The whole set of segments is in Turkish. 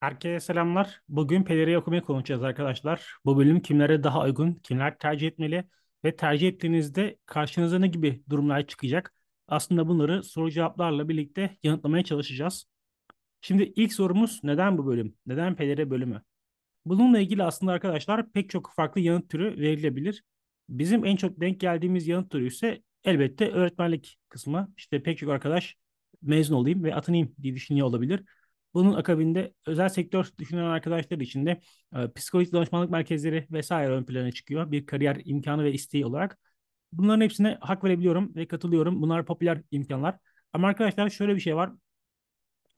Herkese selamlar. Bugün Peleri'yi okumayı konuşacağız arkadaşlar. Bu bölüm kimlere daha uygun, kimler tercih etmeli ve tercih ettiğinizde karşınıza ne gibi durumlar çıkacak? Aslında bunları soru cevaplarla birlikte yanıtlamaya çalışacağız. Şimdi ilk sorumuz neden bu bölüm? Neden Peleri bölümü? Bununla ilgili aslında arkadaşlar pek çok farklı yanıt türü verilebilir. Bizim en çok denk geldiğimiz yanıt türü ise elbette öğretmenlik kısmı. İşte pek çok arkadaş mezun olayım ve atanayım diye düşünüyor olabilir. Bunun akabinde özel sektör düşünen arkadaşlar için de e, psikolojik danışmanlık merkezleri vesaire ön plana çıkıyor. Bir kariyer imkanı ve isteği olarak. Bunların hepsine hak verebiliyorum ve katılıyorum. Bunlar popüler imkanlar. Ama arkadaşlar şöyle bir şey var.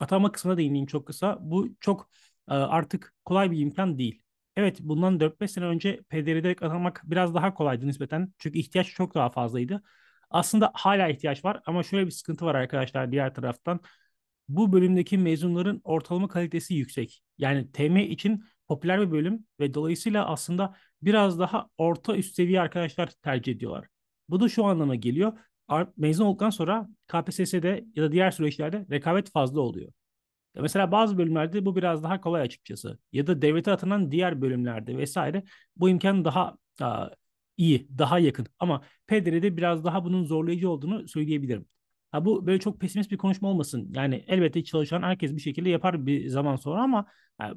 Atama kısmına değineyim çok kısa. Bu çok e, artık kolay bir imkan değil. Evet bundan 4-5 sene önce PDR'de atanmak biraz daha kolaydı nispeten. Çünkü ihtiyaç çok daha fazlaydı. Aslında hala ihtiyaç var ama şöyle bir sıkıntı var arkadaşlar diğer taraftan bu bölümdeki mezunların ortalama kalitesi yüksek. Yani TM için popüler bir bölüm ve dolayısıyla aslında biraz daha orta üst seviye arkadaşlar tercih ediyorlar. Bu da şu anlama geliyor. Mezun olduktan sonra KPSS'de ya da diğer süreçlerde rekabet fazla oluyor. Mesela bazı bölümlerde bu biraz daha kolay açıkçası. Ya da devlete atanan diğer bölümlerde vesaire bu imkan daha a, iyi, daha yakın. Ama PDR'de biraz daha bunun zorlayıcı olduğunu söyleyebilirim. Ha bu böyle çok pesimist bir konuşma olmasın. Yani elbette çalışan herkes bir şekilde yapar bir zaman sonra ama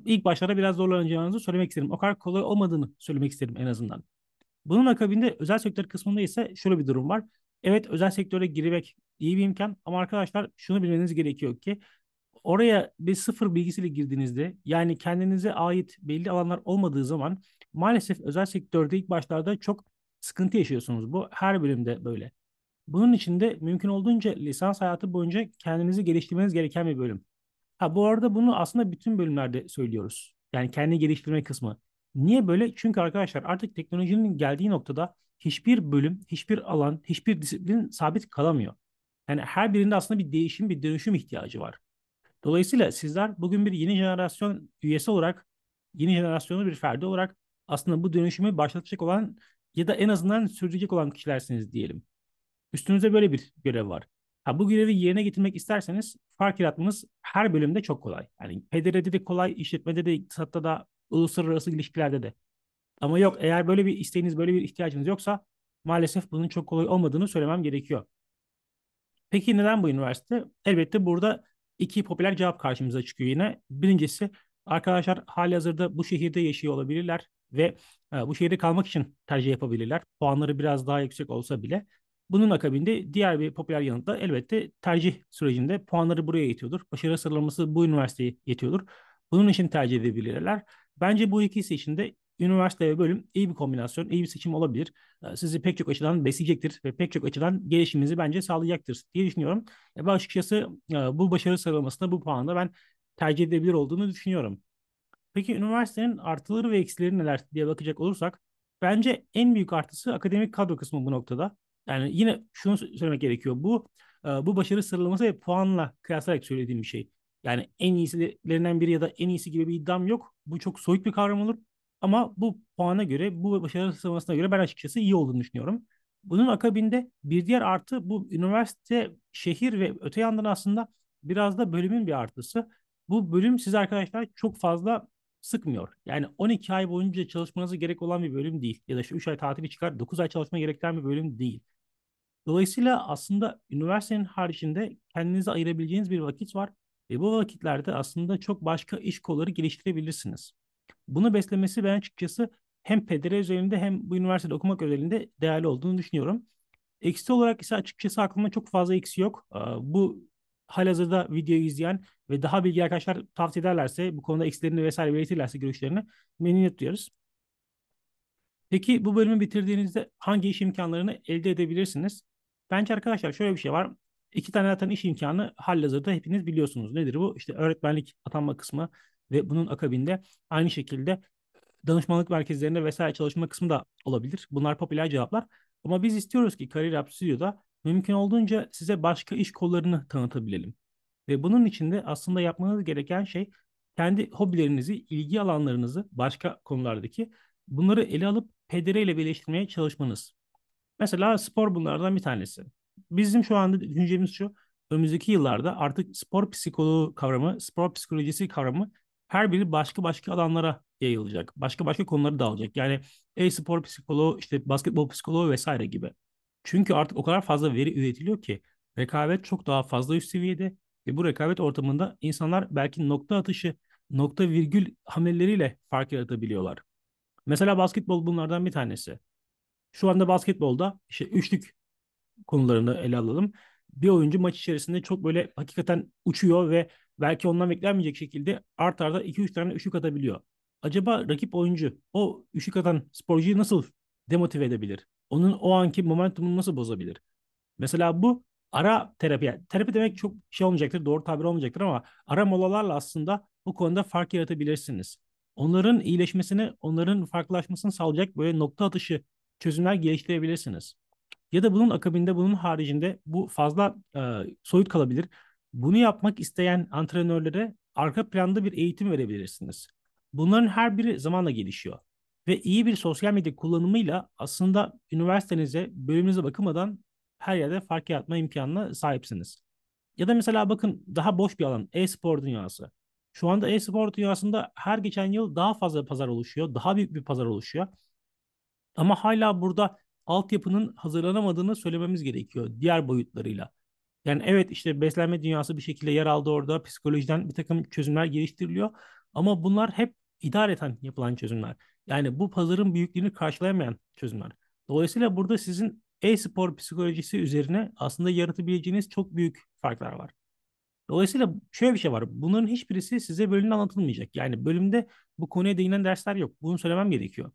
ilk başlarda biraz zorlanacağınızı söylemek isterim. O kadar kolay olmadığını söylemek isterim en azından. Bunun akabinde özel sektör kısmında ise şöyle bir durum var. Evet özel sektöre girmek iyi bir imkan ama arkadaşlar şunu bilmeniz gerekiyor ki oraya bir sıfır bilgisiyle girdiğinizde yani kendinize ait belli alanlar olmadığı zaman maalesef özel sektörde ilk başlarda çok sıkıntı yaşıyorsunuz. Bu her bölümde böyle. Bunun için de mümkün olduğunca lisans hayatı boyunca kendinizi geliştirmeniz gereken bir bölüm. Ha bu arada bunu aslında bütün bölümlerde söylüyoruz. Yani kendi geliştirme kısmı. Niye böyle? Çünkü arkadaşlar artık teknolojinin geldiği noktada hiçbir bölüm, hiçbir alan, hiçbir disiplin sabit kalamıyor. Yani her birinde aslında bir değişim, bir dönüşüm ihtiyacı var. Dolayısıyla sizler bugün bir yeni jenerasyon üyesi olarak, yeni jenerasyonun bir ferdi olarak aslında bu dönüşümü başlatacak olan ya da en azından sürdürecek olan kişilersiniz diyelim. Üstünüzde böyle bir görev var. Ha, bu görevi yerine getirmek isterseniz fark yaratmanız her bölümde çok kolay. Yani PDR'de de kolay, işletmede de, iktisatta da, uluslararası ilişkilerde de. Ama yok eğer böyle bir isteğiniz, böyle bir ihtiyacınız yoksa maalesef bunun çok kolay olmadığını söylemem gerekiyor. Peki neden bu üniversite? Elbette burada iki popüler cevap karşımıza çıkıyor yine. Birincisi arkadaşlar hali hazırda bu şehirde yaşıyor olabilirler ve e, bu şehirde kalmak için tercih yapabilirler. Puanları biraz daha yüksek olsa bile. Bunun akabinde diğer bir popüler yanıt da elbette tercih sürecinde puanları buraya yetiyordur. Başarı sıralaması bu üniversiteye yetiyordur. Bunun için tercih edebilirler. Bence bu ikisi için de üniversite ve bölüm iyi bir kombinasyon, iyi bir seçim olabilir. Ee, sizi pek çok açıdan besleyecektir ve pek çok açıdan gelişiminizi bence sağlayacaktır diye düşünüyorum. Ve açıkçası e, bu başarı sıralamasında bu puanda ben tercih edebilir olduğunu düşünüyorum. Peki üniversitenin artıları ve eksileri neler diye bakacak olursak bence en büyük artısı akademik kadro kısmı bu noktada. Yani yine şunu söylemek gerekiyor. Bu e, bu başarı sıralaması ve puanla kıyaslayarak söylediğim bir şey. Yani en iyilerinden biri ya da en iyisi gibi bir iddiam yok. Bu çok soyut bir kavram olur. Ama bu puana göre, bu başarı sıralamasına göre ben açıkçası iyi olduğunu düşünüyorum. Bunun akabinde bir diğer artı bu üniversite, şehir ve öte yandan aslında biraz da bölümün bir artısı. Bu bölüm siz arkadaşlar çok fazla sıkmıyor. Yani 12 ay boyunca çalışmanızı gerek olan bir bölüm değil. Ya da şu 3 ay tatili çıkar 9 ay çalışma gerektiren bir bölüm değil. Dolayısıyla aslında üniversitenin haricinde kendinize ayırabileceğiniz bir vakit var ve bu vakitlerde aslında çok başka iş kolları geliştirebilirsiniz. Bunu beslemesi ben açıkçası hem pedere üzerinde hem bu üniversitede okumak özelinde değerli olduğunu düşünüyorum. Eksi olarak ise açıkçası aklımda çok fazla eksi yok. Bu halihazırda videoyu izleyen ve daha bilgi arkadaşlar tavsiye ederlerse bu konuda eksilerini vesaire belirtirlerse görüşlerini memnuniyet duyarız. Peki bu bölümü bitirdiğinizde hangi iş imkanlarını elde edebilirsiniz? Bence arkadaşlar şöyle bir şey var. İki tane zaten iş imkanı hallazırda hepiniz biliyorsunuz. Nedir bu? İşte öğretmenlik atanma kısmı ve bunun akabinde aynı şekilde e, danışmanlık merkezlerinde vesaire çalışma kısmı da olabilir. Bunlar popüler cevaplar. Ama biz istiyoruz ki Kariyer App Studio'da mümkün olduğunca size başka iş kollarını tanıtabilelim. Ve bunun için de aslında yapmanız gereken şey kendi hobilerinizi, ilgi alanlarınızı başka konulardaki bunları ele alıp PDR ile birleştirmeye çalışmanız. Mesela spor bunlardan bir tanesi. Bizim şu anda düşüncemiz şu. Önümüzdeki yıllarda artık spor psikoloğu kavramı, spor psikolojisi kavramı her biri başka başka alanlara yayılacak. Başka başka konuları dağılacak. Yani e-spor psikoloğu, işte basketbol psikoloğu vesaire gibi. Çünkü artık o kadar fazla veri üretiliyor ki rekabet çok daha fazla üst seviyede ve bu rekabet ortamında insanlar belki nokta atışı, nokta virgül hamleleriyle fark yaratabiliyorlar. Mesela basketbol bunlardan bir tanesi. Şu anda basketbolda işte üçlük konularını ele alalım. Bir oyuncu maç içerisinde çok böyle hakikaten uçuyor ve belki ondan beklenmeyecek şekilde art arda 2-3 tane üçlük atabiliyor. Acaba rakip oyuncu o üçlük atan sporcuyu nasıl demotive edebilir? Onun o anki momentumunu nasıl bozabilir? Mesela bu ara terapi. Yani terapi demek çok şey olmayacaktır, doğru tabir olmayacaktır ama ara molalarla aslında bu konuda fark yaratabilirsiniz. Onların iyileşmesini, onların farklılaşmasını sağlayacak böyle nokta atışı çözümler geliştirebilirsiniz. Ya da bunun akabinde bunun haricinde bu fazla e, soyut kalabilir. Bunu yapmak isteyen antrenörlere arka planda bir eğitim verebilirsiniz. Bunların her biri zamanla gelişiyor. Ve iyi bir sosyal medya kullanımıyla aslında üniversitenize, bölümünüze bakılmadan her yerde fark yaratma imkanına sahipsiniz. Ya da mesela bakın daha boş bir alan e-spor dünyası. Şu anda e-spor dünyasında her geçen yıl daha fazla pazar oluşuyor, daha büyük bir pazar oluşuyor. Ama hala burada altyapının hazırlanamadığını söylememiz gerekiyor diğer boyutlarıyla. Yani evet işte beslenme dünyası bir şekilde yer aldı orada. Psikolojiden bir takım çözümler geliştiriliyor. Ama bunlar hep idareten yapılan çözümler. Yani bu pazarın büyüklüğünü karşılayamayan çözümler. Dolayısıyla burada sizin e-spor psikolojisi üzerine aslında yaratabileceğiniz çok büyük farklar var. Dolayısıyla şöyle bir şey var. Bunların hiçbirisi size bölümde anlatılmayacak. Yani bölümde bu konuya değinen dersler yok. Bunu söylemem gerekiyor.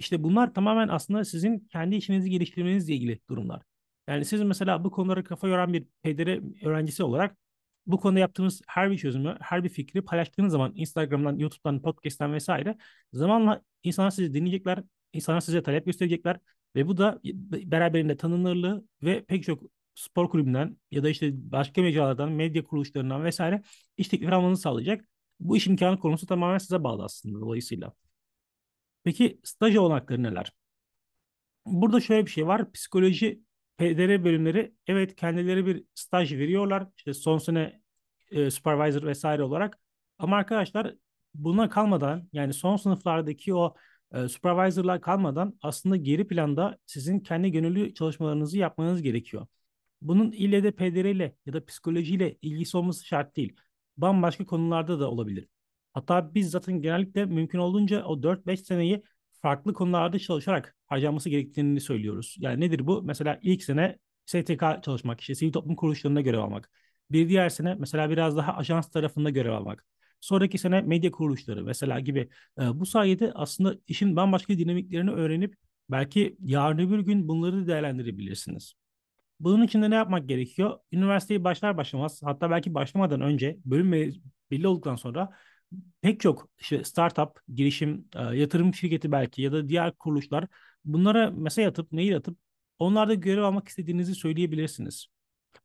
İşte bunlar tamamen aslında sizin kendi işinizi geliştirmenizle ilgili durumlar. Yani siz mesela bu konulara kafa yoran bir pedere öğrencisi olarak bu konuda yaptığınız her bir çözümü, her bir fikri paylaştığınız zaman Instagram'dan, YouTube'dan, podcast'ten vesaire zamanla insanlar sizi dinleyecekler, insanlar size talep gösterecekler ve bu da beraberinde tanınırlığı ve pek çok spor kulübünden ya da işte başka mecralardan, medya kuruluşlarından vesaire iş teklifi almanızı sağlayacak. Bu iş imkanı konusu tamamen size bağlı aslında dolayısıyla. Peki staj olanakları neler? Burada şöyle bir şey var. Psikoloji PDR bölümleri evet kendileri bir staj veriyorlar. İşte son sene e, supervisor vesaire olarak. Ama arkadaşlar buna kalmadan yani son sınıflardaki o e, supervisor'lar kalmadan aslında geri planda sizin kendi gönüllü çalışmalarınızı yapmanız gerekiyor. Bunun ille de PDR ile ya da psikolojiyle ilgisi olması şart değil. Bambaşka konularda da olabilir. Hatta biz zaten genellikle mümkün olduğunca o 4-5 seneyi farklı konularda çalışarak harcanması gerektiğini söylüyoruz. Yani nedir bu? Mesela ilk sene STK çalışmak, işte sivil toplum kuruluşlarında görev almak. Bir diğer sene mesela biraz daha ajans tarafında görev almak. Sonraki sene medya kuruluşları mesela gibi. E, bu sayede aslında işin bambaşka dinamiklerini öğrenip belki yarın öbür gün bunları da değerlendirebilirsiniz. Bunun için de ne yapmak gerekiyor? Üniversiteyi başlar başlamaz hatta belki başlamadan önce bölüm belli olduktan sonra pek çok işte startup, girişim, e, yatırım şirketi belki ya da diğer kuruluşlar bunlara mesaj atıp, mail atıp onlarda görev almak istediğinizi söyleyebilirsiniz.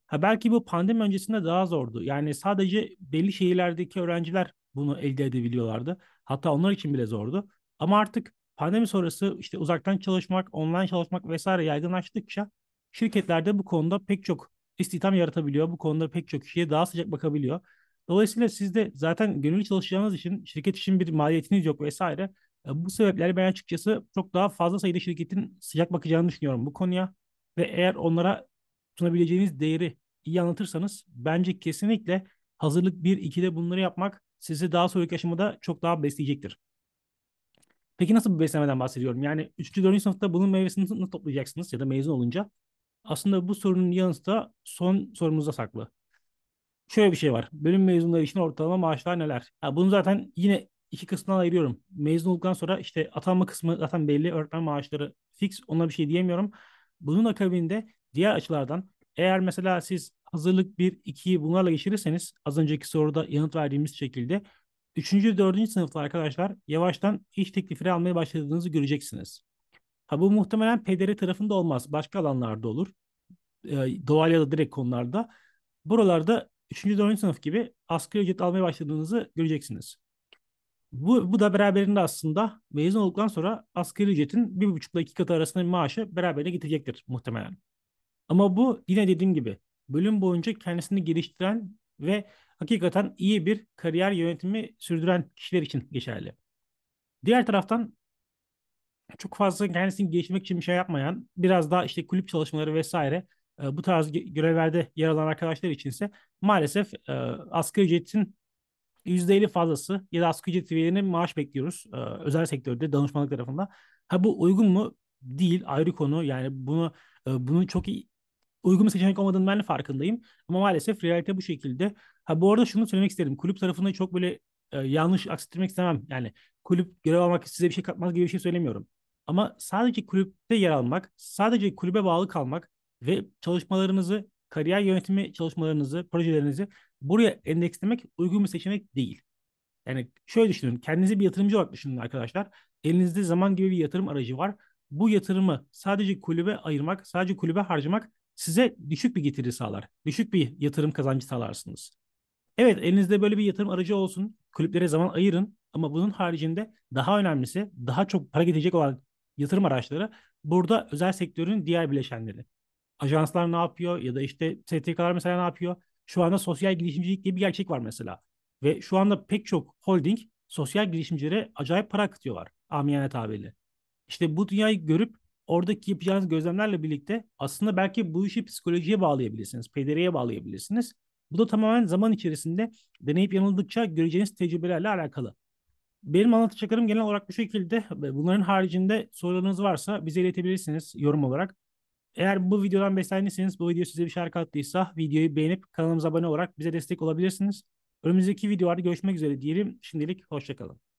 Ha belki bu pandemi öncesinde daha zordu. Yani sadece belli şehirlerdeki öğrenciler bunu elde edebiliyorlardı. Hatta onlar için bile zordu. Ama artık pandemi sonrası işte uzaktan çalışmak, online çalışmak vesaire yaygınlaştıkça şirketlerde bu konuda pek çok istihdam yaratabiliyor. Bu konuda pek çok kişiye daha sıcak bakabiliyor. Dolayısıyla siz de zaten gönüllü çalışacağınız için şirket için bir maliyetiniz yok vesaire. Bu sebeplerle ben açıkçası çok daha fazla sayıda şirketin sıcak bakacağını düşünüyorum bu konuya. Ve eğer onlara sunabileceğiniz değeri iyi anlatırsanız bence kesinlikle hazırlık 1-2'de bunları yapmak sizi daha sonraki aşamada çok daha besleyecektir. Peki nasıl bir beslemeden bahsediyorum? Yani 3. 4. sınıfta bunun meyvesini nasıl toplayacaksınız ya da mezun olunca? Aslında bu sorunun yanıtı da son sorumuzda saklı şöyle bir şey var. Bölüm mezunları için ortalama maaşlar neler? Ya bunu zaten yine iki kısmına ayırıyorum. Mezun olduktan sonra işte atanma kısmı zaten belli. Öğretmen maaşları fix. Ona bir şey diyemiyorum. Bunun akabinde diğer açılardan eğer mesela siz hazırlık 1-2'yi bunlarla geçirirseniz az önceki soruda yanıt verdiğimiz şekilde 3. 4. sınıfta arkadaşlar yavaştan iş teklifi almaya başladığınızı göreceksiniz. Ha bu muhtemelen PDR tarafında olmaz. Başka alanlarda olur. E, doğal ya da direkt konularda. Buralarda Üçüncü 4. sınıf gibi asgari ücret almaya başladığınızı göreceksiniz. Bu, bu da beraberinde aslında mezun olduktan sonra asgari ücretin bir buçukla iki katı arasında bir maaşı beraberine getirecektir muhtemelen. Ama bu yine dediğim gibi bölüm boyunca kendisini geliştiren ve hakikaten iyi bir kariyer yönetimi sürdüren kişiler için geçerli. Diğer taraftan çok fazla kendisini geliştirmek için bir şey yapmayan, biraz daha işte kulüp çalışmaları vesaire e, bu tarz görevlerde yer alan arkadaşlar içinse maalesef e, asgari ücretin %50 fazlası ya da asgari ücret seviyelerine maaş bekliyoruz. E, özel sektörde danışmanlık tarafından. Ha bu uygun mu? Değil ayrı konu. Yani bunu e, bunun çok iyi, uygun bir seçenek olmadığını ben de farkındayım. Ama maalesef realite bu şekilde. Ha bu arada şunu söylemek isterim. Kulüp tarafında çok böyle e, yanlış aksettirmek istemem. Yani kulüp görev almak size bir şey katmaz gibi bir şey söylemiyorum. Ama sadece kulüpte yer almak, sadece kulübe bağlı kalmak ve çalışmalarınızı, kariyer yönetimi çalışmalarınızı, projelerinizi buraya endekslemek uygun bir seçenek değil. Yani şöyle düşünün, kendinizi bir yatırımcı olarak düşünün arkadaşlar. Elinizde zaman gibi bir yatırım aracı var. Bu yatırımı sadece kulübe ayırmak, sadece kulübe harcamak size düşük bir getiri sağlar. Düşük bir yatırım kazancı sağlarsınız. Evet elinizde böyle bir yatırım aracı olsun. Kulüplere zaman ayırın ama bunun haricinde daha önemlisi daha çok para getirecek olan yatırım araçları burada özel sektörün diğer bileşenleri ajanslar ne yapıyor ya da işte STK'lar mesela ne yapıyor? Şu anda sosyal girişimcilik diye bir gerçek var mesela. Ve şu anda pek çok holding sosyal girişimcilere acayip para akıtıyorlar amiyane tabirle. İşte bu dünyayı görüp oradaki yapacağınız gözlemlerle birlikte aslında belki bu işi psikolojiye bağlayabilirsiniz, PDR'ye bağlayabilirsiniz. Bu da tamamen zaman içerisinde deneyip yanıldıkça göreceğiniz tecrübelerle alakalı. Benim anlatacaklarım genel olarak bu şekilde. Bunların haricinde sorularınız varsa bize iletebilirsiniz yorum olarak. Eğer bu videodan beslendiyseniz, bu video size bir şarkı attıysa videoyu beğenip kanalımıza abone olarak bize destek olabilirsiniz. Önümüzdeki videolarda görüşmek üzere diyelim. Şimdilik hoşçakalın.